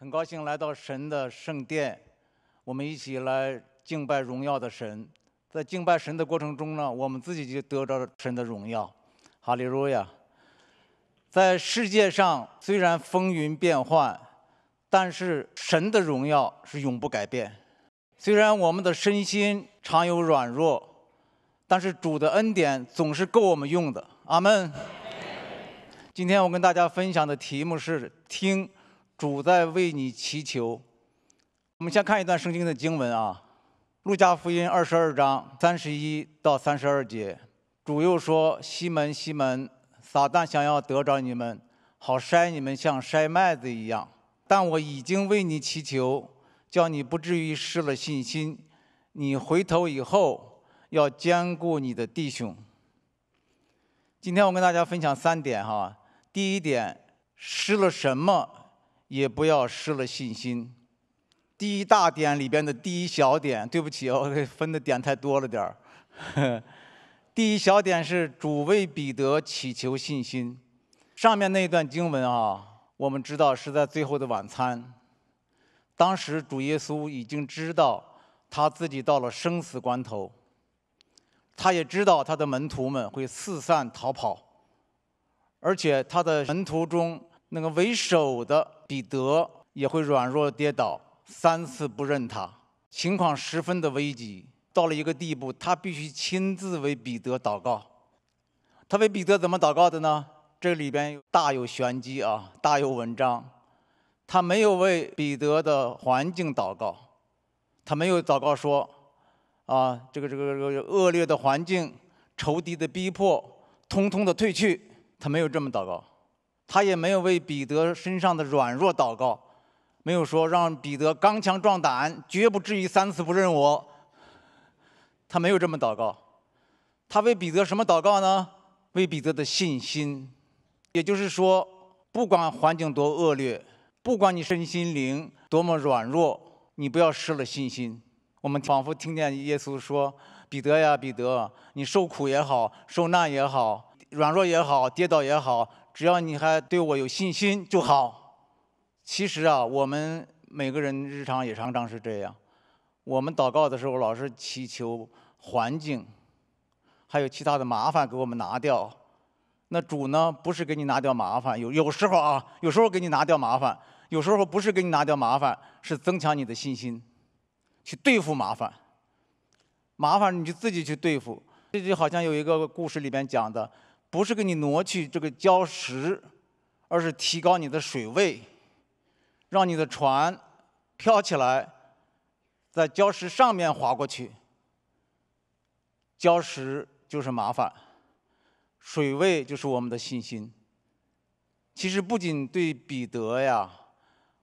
很高兴来到神的圣殿，我们一起来敬拜荣耀的神。在敬拜神的过程中呢，我们自己就得着神的荣耀。哈利路亚！在世界上虽然风云变幻，但是神的荣耀是永不改变。虽然我们的身心常有软弱，但是主的恩典总是够我们用的。阿门。今天我跟大家分享的题目是听。主在为你祈求，我们先看一段圣经的经文啊，《路加福音》二十二章三十一到三十二节。主又说：“西门，西门，撒旦想要得着你们，好筛你们像筛麦子一样。但我已经为你祈求，叫你不至于失了信心。你回头以后，要兼顾你的弟兄。”今天我跟大家分享三点哈。第一点，失了什么？也不要失了信心。第一大点里边的第一小点，对不起，哦，分的点太多了点儿。第一小点是主为彼得祈求信心。上面那段经文啊，我们知道是在最后的晚餐。当时主耶稣已经知道他自己到了生死关头，他也知道他的门徒们会四散逃跑，而且他的门徒中。那个为首的彼得也会软弱跌倒，三次不认他，情况十分的危急。到了一个地步，他必须亲自为彼得祷告。他为彼得怎么祷告的呢？这里边大有玄机啊，大有文章。他没有为彼得的环境祷告，他没有祷告说：“啊，这个这个这个恶劣的环境，仇敌的逼迫，通通的退去。”他没有这么祷告。他也没有为彼得身上的软弱祷告，没有说让彼得刚强壮胆，绝不至于三次不认我。他没有这么祷告，他为彼得什么祷告呢？为彼得的信心，也就是说，不管环境多恶劣，不管你身心灵多么软弱，你不要失了信心。我们仿佛听见耶稣说：“彼得呀，彼得，你受苦也好，受难也好，软弱也好，跌倒也好。”只要你还对我有信心就好。其实啊，我们每个人日常也常常是这样。我们祷告的时候，老是祈求环境，还有其他的麻烦给我们拿掉。那主呢，不是给你拿掉麻烦，有有时候啊，有时候给你拿掉麻烦，有时候不是给你拿掉麻烦，是增强你的信心，去对付麻烦。麻烦你就自己去对付。这就好像有一个故事里面讲的。不是给你挪去这个礁石，而是提高你的水位，让你的船飘起来，在礁石上面划过去。礁石就是麻烦，水位就是我们的信心。其实不仅对彼得呀，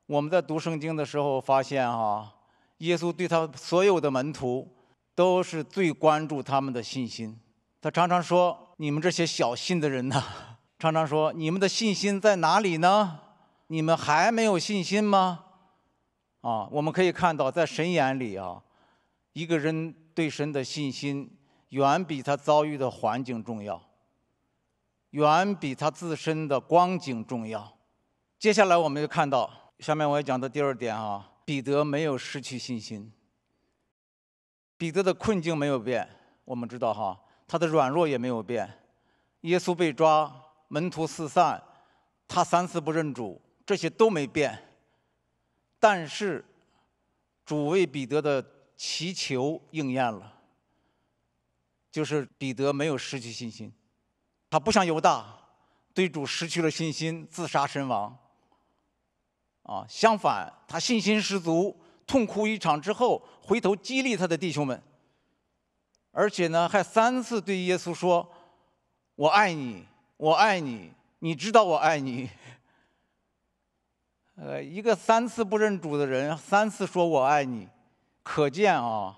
我们在读圣经的时候发现哈，耶稣对他所有的门徒都是最关注他们的信心，他常常说。你们这些小心的人呐，常常说你们的信心在哪里呢？你们还没有信心吗？啊，我们可以看到，在神眼里啊，一个人对神的信心远比他遭遇的环境重要，远比他自身的光景重要。接下来我们就看到，下面我要讲的第二点啊，彼得没有失去信心。彼得的困境没有变，我们知道哈。他的软弱也没有变，耶稣被抓，门徒四散，他三次不认主，这些都没变。但是，主为彼得的祈求应验了，就是彼得没有失去信心，他不像犹大对主失去了信心自杀身亡。啊，相反，他信心十足，痛哭一场之后，回头激励他的弟兄们。而且呢，还三次对耶稣说：“我爱你，我爱你，你知道我爱你。”呃，一个三次不认主的人，三次说我爱你，可见啊，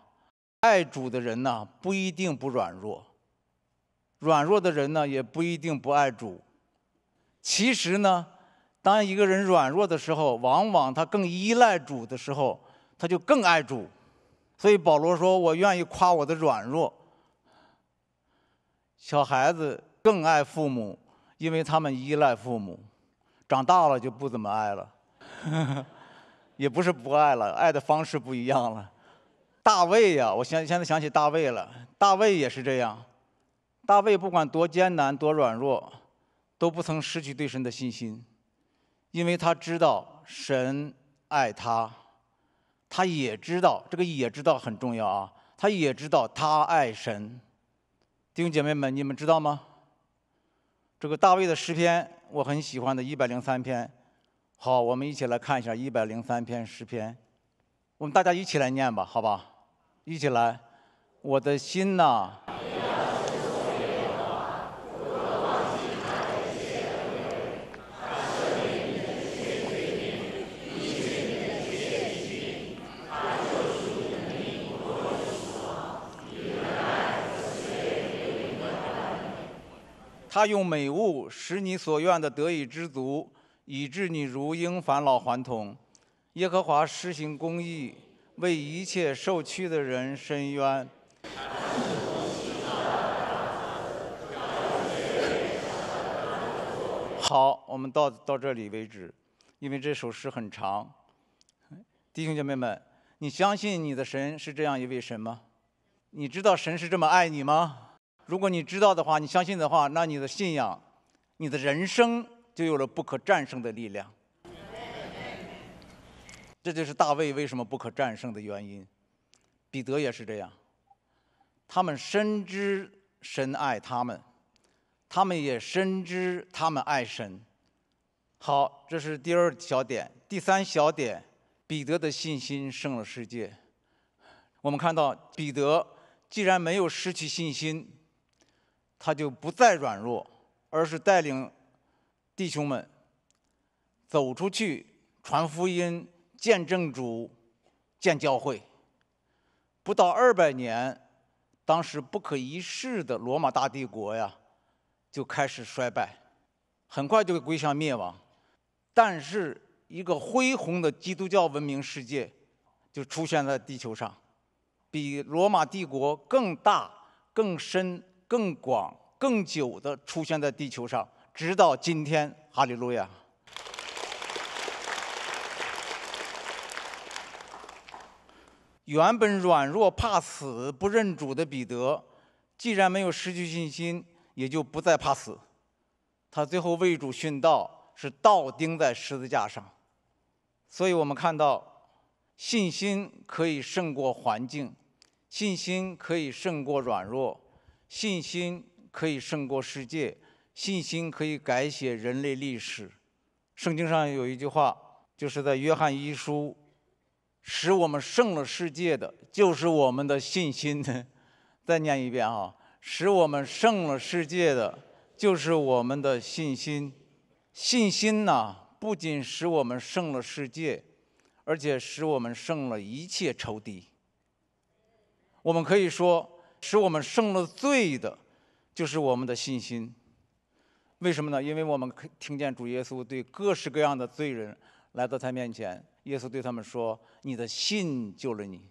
爱主的人呢不一定不软弱，软弱的人呢也不一定不爱主。其实呢，当一个人软弱的时候，往往他更依赖主的时候，他就更爱主。所以保罗说：“我愿意夸我的软弱。”小孩子更爱父母，因为他们依赖父母，长大了就不怎么爱了。也不是不爱了，爱的方式不一样了。大卫呀，我现现在想起大卫了。大卫也是这样，大卫不管多艰难、多软弱，都不曾失去对神的信心，因为他知道神爱他。他也知道，这个也知道很重要啊。他也知道他爱神，弟兄姐妹们，你们知道吗？这个大卫的诗篇，我很喜欢的，一百零三篇。好，我们一起来看一下一百零三篇诗篇，我们大家一起来念吧，好吧？一起来，我的心呐。他用美物使你所愿的得以知足，以致你如婴返老还童。耶和华施行公义，为一切受屈的人伸冤。好，我们到到这里为止，因为这首诗很长。弟兄姐妹们，你相信你的神是这样一位神吗？你知道神是这么爱你吗？如果你知道的话，你相信的话，那你的信仰，你的人生就有了不可战胜的力量。这就是大卫为什么不可战胜的原因，彼得也是这样。他们深知神爱他们，他们也深知他们爱神。好，这是第二小点，第三小点，彼得的信心胜了世界。我们看到彼得既然没有失去信心。他就不再软弱，而是带领弟兄们走出去传福音、见证主、建教会。不到二百年，当时不可一世的罗马大帝国呀，就开始衰败，很快就会归向灭亡。但是，一个恢宏的基督教文明世界就出现在地球上，比罗马帝国更大更深。更广、更久的出现在地球上，直到今天，哈利路亚。原本软弱、怕死、不认主的彼得，既然没有失去信心，也就不再怕死。他最后为主殉道，是倒钉在十字架上。所以我们看到，信心可以胜过环境，信心可以胜过软弱。信心可以胜过世界，信心可以改写人类历史。圣经上有一句话，就是在《约翰一书》，使我们胜了世界的就是我们的信心。再念一遍啊！使我们胜了世界的就是我们的信心。信心呢，不仅使我们胜了世界，而且使我们胜了一切仇敌。我们可以说。使我们胜了罪的，就是我们的信心。为什么呢？因为我们听见主耶稣对各式各样的罪人来到他面前，耶稣对他们说：“你的信救了你。”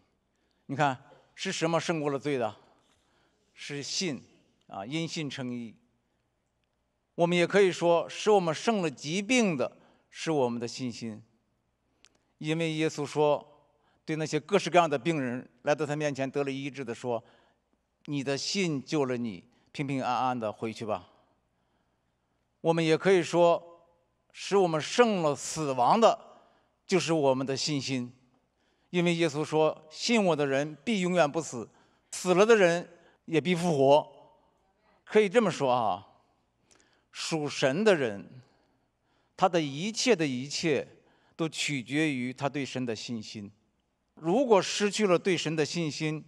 你看，是什么胜过了罪的？是信啊！因信称义。我们也可以说，使我们胜了疾病的，是我们的信心。因为耶稣说，对那些各式各样的病人来到他面前得了医治的说。你的信救了你，平平安安的回去吧。我们也可以说，使我们胜了死亡的，就是我们的信心，因为耶稣说：“信我的人必永远不死，死了的人也必复活。”可以这么说啊，属神的人，他的一切的一切，都取决于他对神的信心。如果失去了对神的信心，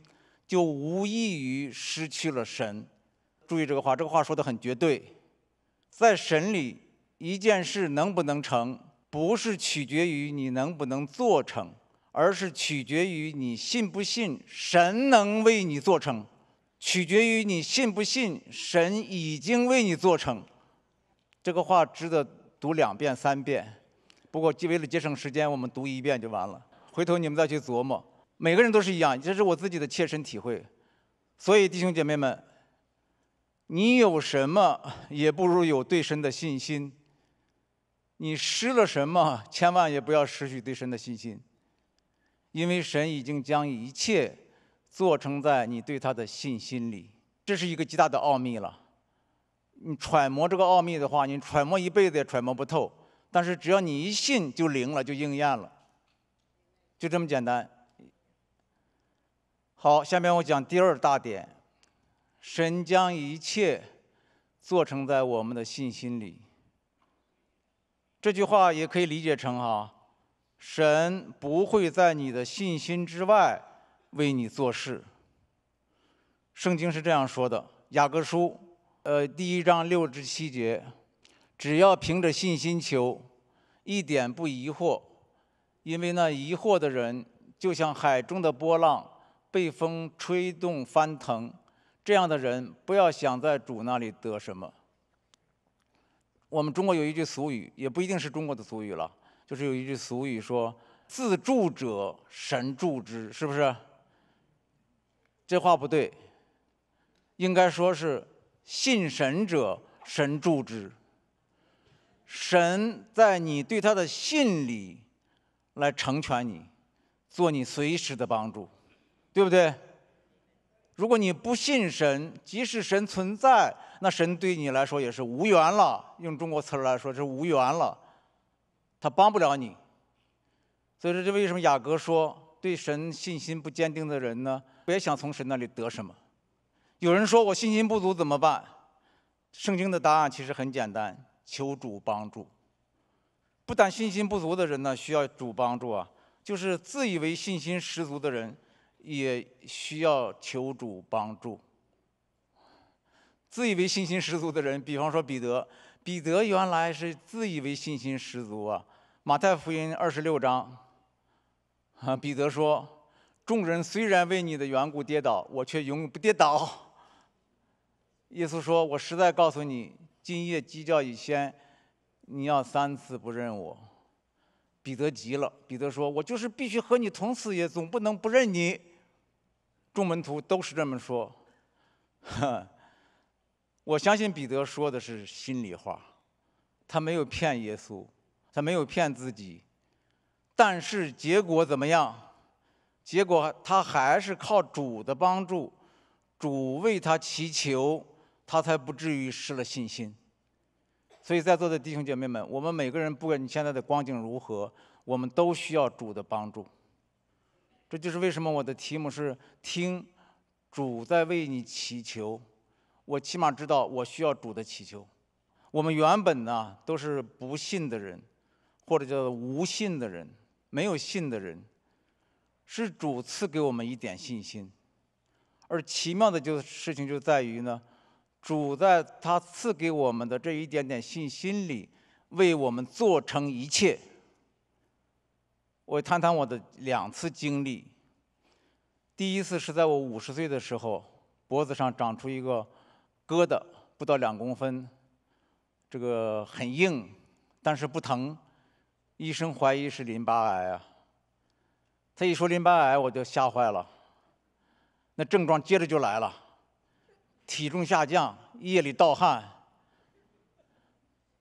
就无异于失去了神。注意这个话，这个话说的很绝对。在神里，一件事能不能成，不是取决于你能不能做成，而是取决于你信不信神能为你做成，取决于你信不信神已经为你做成。这个话值得读两遍、三遍。不过，为了节省时间，我们读一遍就完了。回头你们再去琢磨。每个人都是一样，这是我自己的切身体会。所以，弟兄姐妹们，你有什么也不如有对神的信心。你失了什么，千万也不要失去对神的信心，因为神已经将一切做成在你对他的信心里。这是一个极大的奥秘了。你揣摩这个奥秘的话，你揣摩一辈子也揣摩不透。但是只要你一信，就灵了，就应验了，就这么简单。好，下面我讲第二大点：神将一切做成在我们的信心里。这句话也可以理解成：哈，神不会在你的信心之外为你做事。圣经是这样说的，《雅各书》呃第一章六至七节：只要凭着信心求，一点不疑惑，因为那疑惑的人就像海中的波浪。被风吹动翻腾，这样的人不要想在主那里得什么。我们中国有一句俗语，也不一定是中国的俗语了，就是有一句俗语说：“自助者神助之”，是不是？这话不对，应该说是“信神者神助之”。神在你对他的信里来成全你，做你随时的帮助。对不对？如果你不信神，即使神存在，那神对你来说也是无缘了。用中国词来说，是无缘了，他帮不了你。所以说，这为什么雅各说对神信心不坚定的人呢？别想从神那里得什么？有人说我信心不足怎么办？圣经的答案其实很简单：求主帮助。不但信心不足的人呢需要主帮助啊，就是自以为信心十足的人。也需要求主帮助。自以为信心十足的人，比方说彼得，彼得原来是自以为信心十足啊。马太福音二十六章，啊，彼得说：“众人虽然为你的缘故跌倒，我却永不跌倒。”耶稣说：“我实在告诉你，今夜鸡叫以先，你要三次不认我。”彼得急了，彼得说：“我就是必须和你同死，也总不能不认你。”众门徒都是这么说，我相信彼得说的是心里话，他没有骗耶稣，他没有骗自己，但是结果怎么样？结果他还是靠主的帮助，主为他祈求，他才不至于失了信心。所以在座的弟兄姐妹们，我们每个人不管你现在的光景如何，我们都需要主的帮助。这就是为什么我的题目是“听，主在为你祈求”，我起码知道我需要主的祈求。我们原本呢都是不信的人，或者叫无信的人，没有信的人，是主赐给我们一点信心。而奇妙的就事情就在于呢，主在他赐给我们的这一点点信心里，为我们做成一切。我谈谈我的两次经历。第一次是在我五十岁的时候，脖子上长出一个疙瘩，不到两公分，这个很硬，但是不疼。医生怀疑是淋巴癌啊。他一说淋巴癌，我就吓坏了。那症状接着就来了：体重下降、夜里盗汗。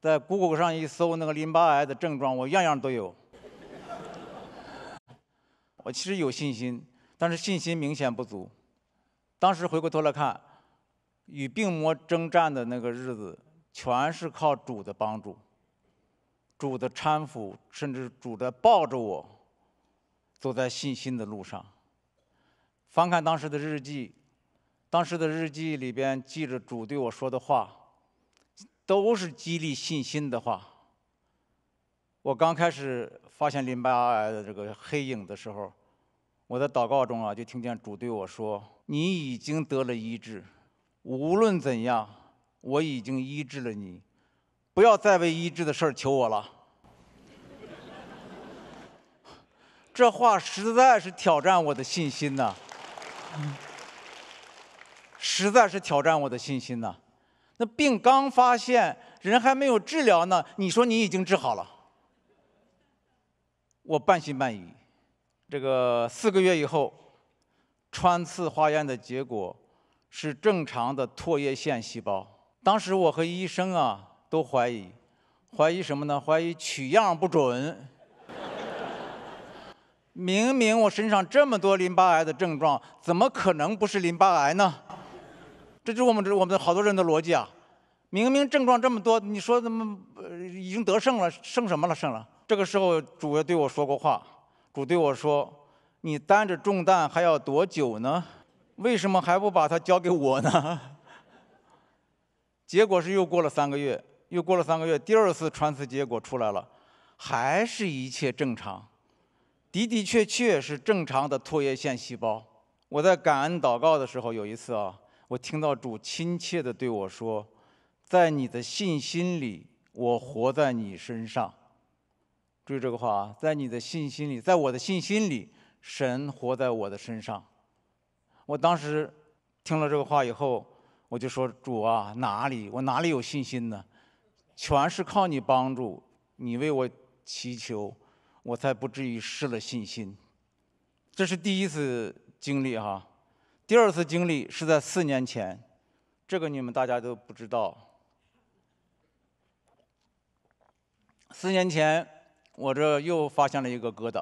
在 Google 上一搜那个淋巴癌的症状，我样样都有。我其实有信心，但是信心明显不足。当时回过头来看，与病魔征战的那个日子，全是靠主的帮助、主的搀扶，甚至主的抱着我，走在信心的路上。翻看当时的日记，当时的日记里边记着主对我说的话，都是激励信心的话。我刚开始发现淋巴癌的这个黑影的时候。我在祷告中啊，就听见主对我说：“你已经得了医治，无论怎样，我已经医治了你，不要再为医治的事儿求我了。”这话实在是挑战我的信心呐！实在是挑战我的信心呐！那病刚发现，人还没有治疗呢，你说你已经治好了？我半信半疑。这个四个月以后，穿刺化验的结果是正常的唾液腺细胞。当时我和医生啊都怀疑，怀疑什么呢？怀疑取样不准。明明我身上这么多淋巴癌的症状，怎么可能不是淋巴癌呢？这就是我们这我们的好多人的逻辑啊！明明症状这么多，你说怎么已经得胜了胜什么了胜了？这个时候主对我说过话。主对我说：“你担着重担还要多久呢？为什么还不把它交给我呢？” 结果是又过了三个月，又过了三个月，第二次穿刺结果出来了，还是一切正常，的的确确是正常的唾液腺细胞。我在感恩祷告的时候，有一次啊，我听到主亲切地对我说：“在你的信心里，我活在你身上。”注意这个话啊，在你的信心里，在我的信心里，神活在我的身上。我当时听了这个话以后，我就说：“主啊，哪里我哪里有信心呢？全是靠你帮助，你为我祈求，我才不至于失了信心。”这是第一次经历哈。第二次经历是在四年前，这个你们大家都不知道。四年前。我这又发现了一个疙瘩，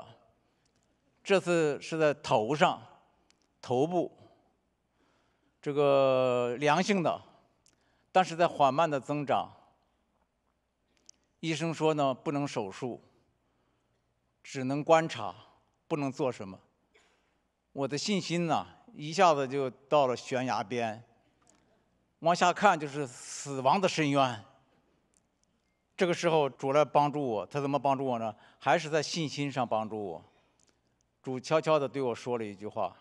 这次是在头上，头部。这个良性的，但是在缓慢的增长。医生说呢，不能手术，只能观察，不能做什么。我的信心呢，一下子就到了悬崖边，往下看就是死亡的深渊。这个时候，主来帮助我。他怎么帮助我呢？还是在信心上帮助我。主悄悄地对我说了一句话：“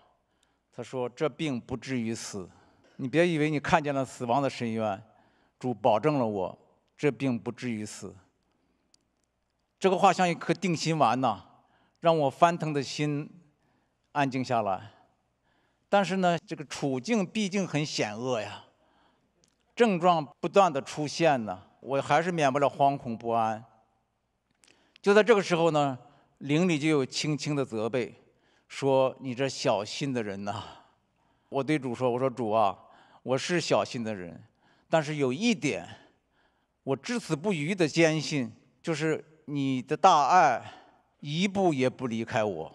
他说，这病不至于死。你别以为你看见了死亡的深渊，主保证了我，这病不至于死。”这个话像一颗定心丸呐，让我翻腾的心安静下来。但是呢，这个处境毕竟很险恶呀，症状不断的出现呢。我还是免不了惶恐不安。就在这个时候呢，灵里就有轻轻的责备，说：“你这小心的人呐！” 我对主说：“我说主啊，我是小心的人，但是有一点，我至死不渝的坚信，就是你的大爱，一步也不离开我；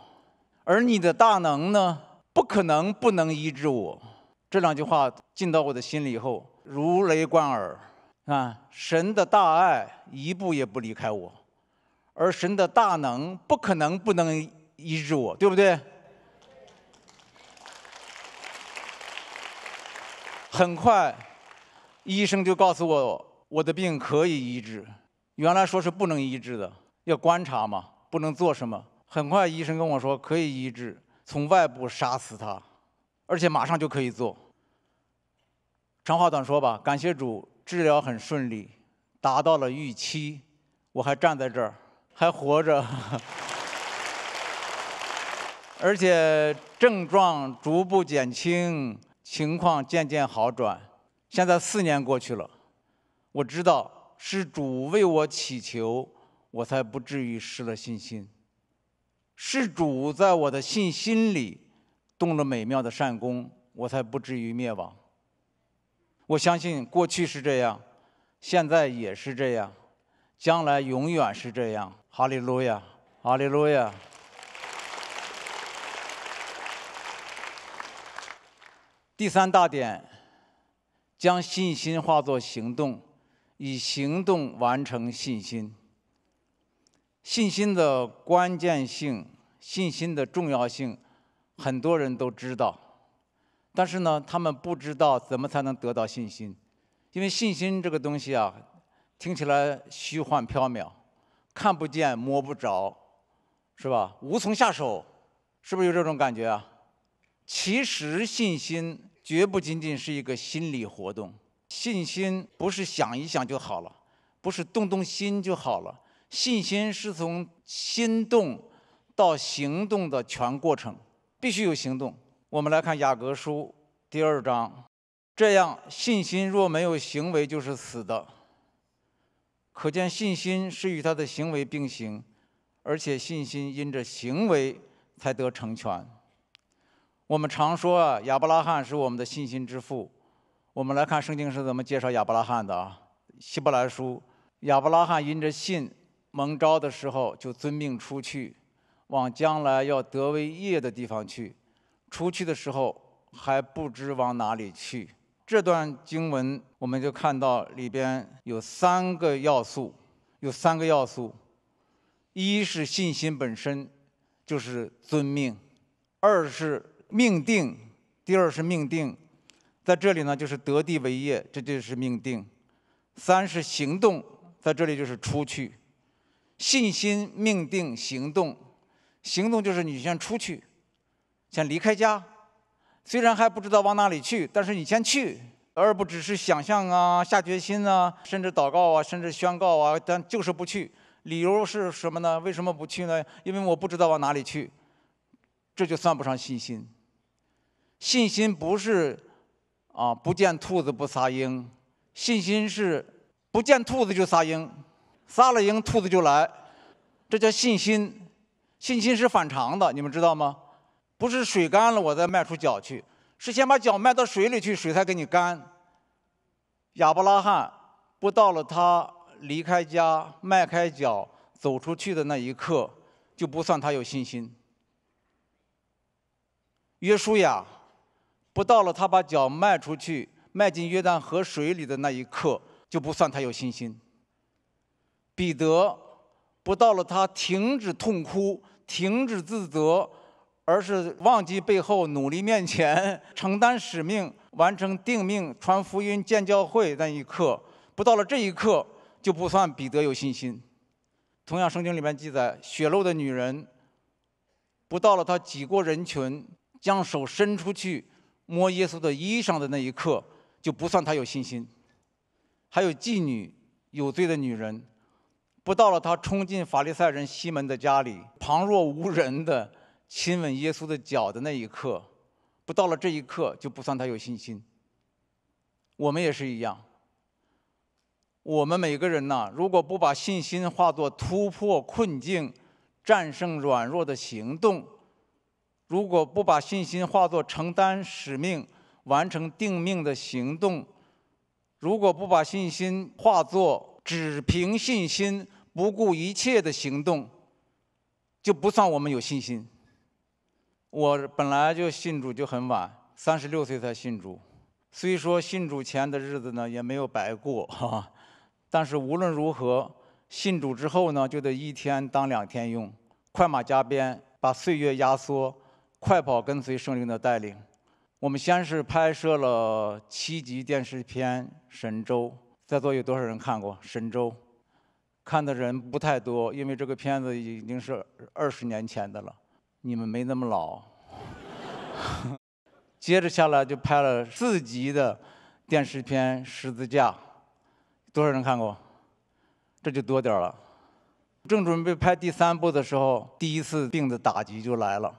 而你的大能呢，不可能不能医治我。”这两句话进到我的心里以后，如雷贯耳。啊，神的大爱一步也不离开我，而神的大能不可能不能医治我，对不对？很快，医生就告诉我我的病可以医治，原来说是不能医治的，要观察嘛，不能做什么。很快，医生跟我说可以医治，从外部杀死他，而且马上就可以做。长话短说吧，感谢主。治疗很顺利，达到了预期，我还站在这儿，还活着，而且症状逐步减轻，情况渐渐好转。现在四年过去了，我知道是主为我祈求，我才不至于失了信心；是主在我的信心里动了美妙的善功，我才不至于灭亡。我相信过去是这样，现在也是这样，将来永远是这样。哈利路亚，哈利路亚。第三大点，将信心化作行动，以行动完成信心。信心的关键性，信心的重要性，很多人都知道。但是呢，他们不知道怎么才能得到信心，因为信心这个东西啊，听起来虚幻缥缈，看不见摸不着，是吧？无从下手，是不是有这种感觉啊？其实信心绝不仅仅是一个心理活动，信心不是想一想就好了，不是动动心就好了，信心是从心动到行动的全过程，必须有行动。我们来看雅各书第二章，这样信心若没有行为就是死的。可见信心是与他的行为并行，而且信心因着行为才得成全。我们常说啊，亚伯拉罕是我们的信心之父。我们来看圣经是怎么介绍亚伯拉罕的啊，《希伯来书》亚伯拉罕因着信蒙召的时候，就遵命出去，往将来要得为业的地方去。出去的时候还不知往哪里去。这段经文，我们就看到里边有三个要素，有三个要素：一是信心本身，就是遵命；二是命定，第二是命定，在这里呢就是得地为业，这就是命定；三是行动，在这里就是出去。信心、命定、行动，行动就是你先出去。先离开家，虽然还不知道往哪里去，但是你先去，而不只是想象啊、下决心啊、甚至祷告啊、甚至宣告啊，但就是不去。理由是什么呢？为什么不去呢？因为我不知道往哪里去，这就算不上信心。信心不是啊，不见兔子不撒鹰，信心是不见兔子就撒鹰，撒了鹰兔子就来，这叫信心。信心是反常的，你们知道吗？不是水干了，我再迈出脚去，是先把脚迈到水里去，水才给你干。亚伯拉罕不到了他离开家迈开脚走出去的那一刻，就不算他有信心。约书亚不到了他把脚迈出去，迈进约旦河水里的那一刻，就不算他有信心。彼得不到了他停止痛哭，停止自责。而是忘记背后，努力面前，承担使命，完成定命，传福音，建教会那一刻。不到了这一刻，就不算彼得有信心。同样，圣经里面记载，血漏的女人，不到了她挤过人群，将手伸出去摸耶稣的衣裳的那一刻，就不算她有信心。还有妓女，有罪的女人，不到了她冲进法利赛人西门的家里，旁若无人的。亲吻耶稣的脚的那一刻，不到了这一刻就不算他有信心。我们也是一样。我们每个人呐，如果不把信心化作突破困境、战胜软弱的行动，如果不把信心化作承担使命、完成定命的行动，如果不把信心化作只凭信心不顾一切的行动，就不算我们有信心。我本来就信主就很晚，三十六岁才信主，虽说信主前的日子呢也没有白过哈，但是无论如何，信主之后呢就得一天当两天用，快马加鞭把岁月压缩，快跑跟随圣灵的带领。我们先是拍摄了七集电视片《神州》，在座有多少人看过《神州》？看的人不太多，因为这个片子已经是二十年前的了。你们没那么老。接着下来就拍了四集的电视片《十字架》，多少人看过？这就多点了。正准备拍第三部的时候，第一次病的打击就来了。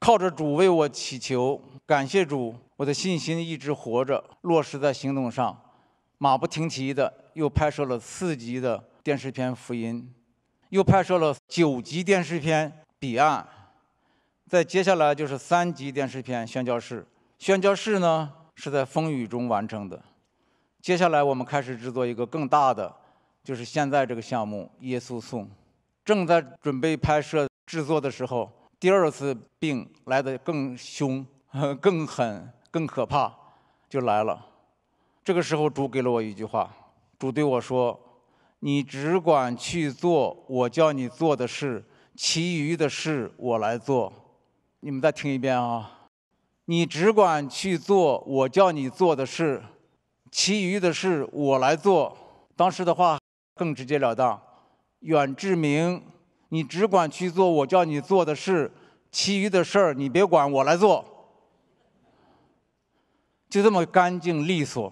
靠着主为我祈求，感谢主，我的信心一直活着，落实在行动上，马不停蹄的又拍摄了四集的电视片《福音》，又拍摄了九集电视片《彼岸》。再接下来就是三级电视片宣教室，宣教室呢是在风雨中完成的。接下来我们开始制作一个更大的，就是现在这个项目《耶稣颂》，正在准备拍摄制作的时候，第二次病来得更凶、更狠、更可怕，就来了。这个时候主给了我一句话，主对我说：“你只管去做我叫你做的事，其余的事我来做。”你们再听一遍啊！你只管去做我叫你做的事，其余的事我来做。当时的话更直截了当。远志明，你只管去做我叫你做的事，其余的事儿你别管，我来做。就这么干净利索。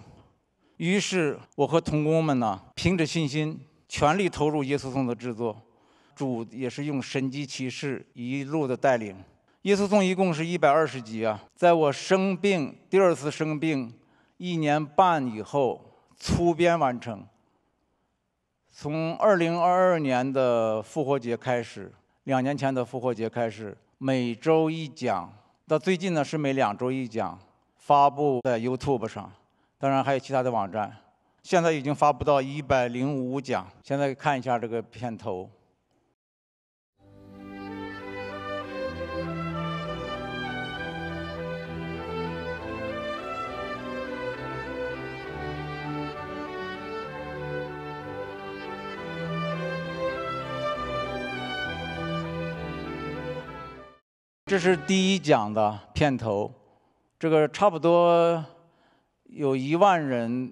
于是我和童工们呢，凭着信心，全力投入耶稣颂的制作。主也是用神机骑士一路的带领。耶稣颂一共是一百二十集啊，在我生病第二次生病一年半以后，粗编完成。从二零二二年的复活节开始，两年前的复活节开始，每周一讲，到最近呢是每两周一讲，发布在 YouTube 上，当然还有其他的网站。现在已经发布到一百零五讲。现在看一下这个片头。这是第一讲的片头，这个差不多有一万人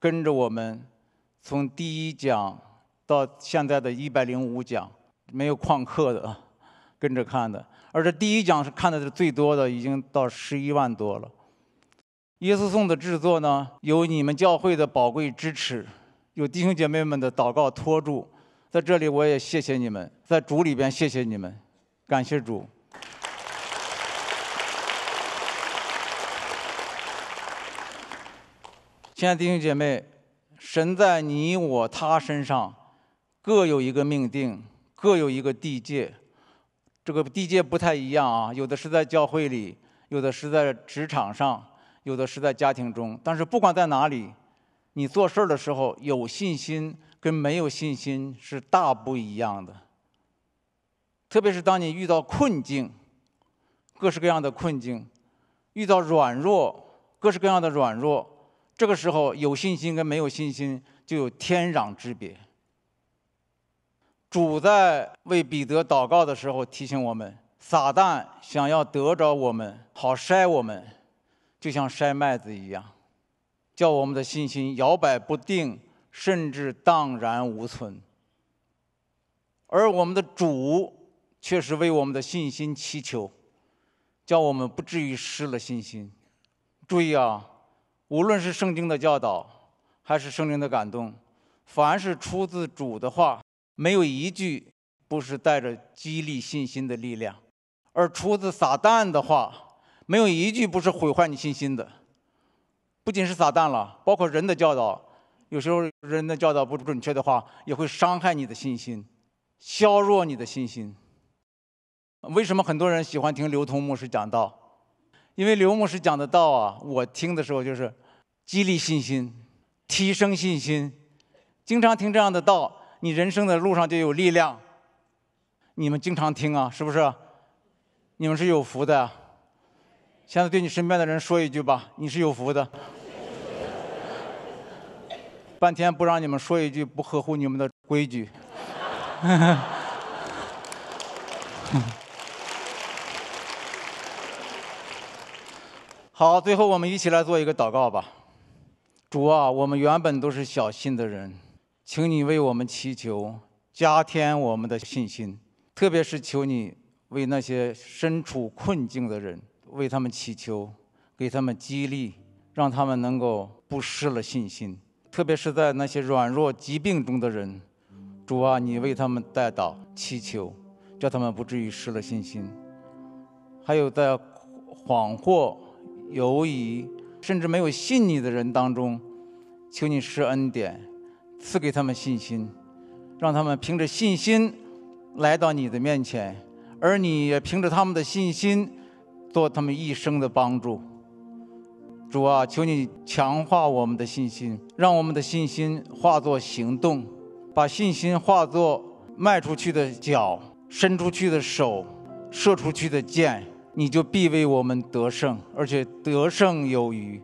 跟着我们从第一讲到现在的一百零五讲没有旷课的跟着看的，而这第一讲是看的是最多的，已经到十一万多了。耶稣颂的制作呢，有你们教会的宝贵支持，有弟兄姐妹们的祷告托住，在这里我也谢谢你们，在主里边谢谢你们，感谢主。亲爱的弟兄姐妹，神在你我他身上各有一个命定，各有一个地界。这个地界不太一样啊，有的是在教会里，有的是在职场上，有的是在家庭中。但是不管在哪里，你做事儿的时候有信心跟没有信心是大不一样的。特别是当你遇到困境，各式各样的困境；遇到软弱，各式各样的软弱。这个时候，有信心跟没有信心就有天壤之别。主在为彼得祷告的时候，提醒我们：撒旦想要得着我们，好筛我们，就像筛麦子一样，叫我们的信心摇摆不定，甚至荡然无存。而我们的主却是为我们的信心祈求，叫我们不至于失了信心。注意啊！无论是圣经的教导，还是圣灵的感动，凡是出自主的话，没有一句不是带着激励信心的力量；而出自撒旦的话，没有一句不是毁坏你信心的。不仅是撒旦了，包括人的教导，有时候人的教导不准确的话，也会伤害你的信心，削弱你的信心。为什么很多人喜欢听刘同牧师讲道？因为刘牧师讲的道啊，我听的时候就是激励信心、提升信心。经常听这样的道，你人生的路上就有力量。你们经常听啊，是不是？你们是有福的。现在对你身边的人说一句吧，你是有福的。半天不让你们说一句，不合乎你们的规矩。好，最后我们一起来做一个祷告吧。主啊，我们原本都是小心的人，请你为我们祈求，加添我们的信心，特别是求你为那些身处困境的人，为他们祈求，给他们激励，让他们能够不失了信心。特别是在那些软弱疾病中的人，主啊，你为他们代祷祈求，叫他们不至于失了信心。还有在恍惚。犹疑，甚至没有信你的人当中，求你施恩典，赐给他们信心，让他们凭着信心来到你的面前，而你也凭着他们的信心做他们一生的帮助。主啊，求你强化我们的信心，让我们的信心化作行动，把信心化作迈出去的脚、伸出去的手、射出去的箭。你就必为我们得胜，而且得胜有余。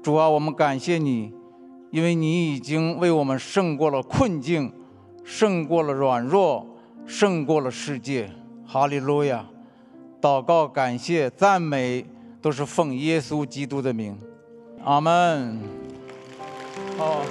主啊，我们感谢你，因为你已经为我们胜过了困境，胜过了软弱，胜过了世界。哈利路亚！祷告、感谢、赞美，都是奉耶稣基督的名。阿门。好。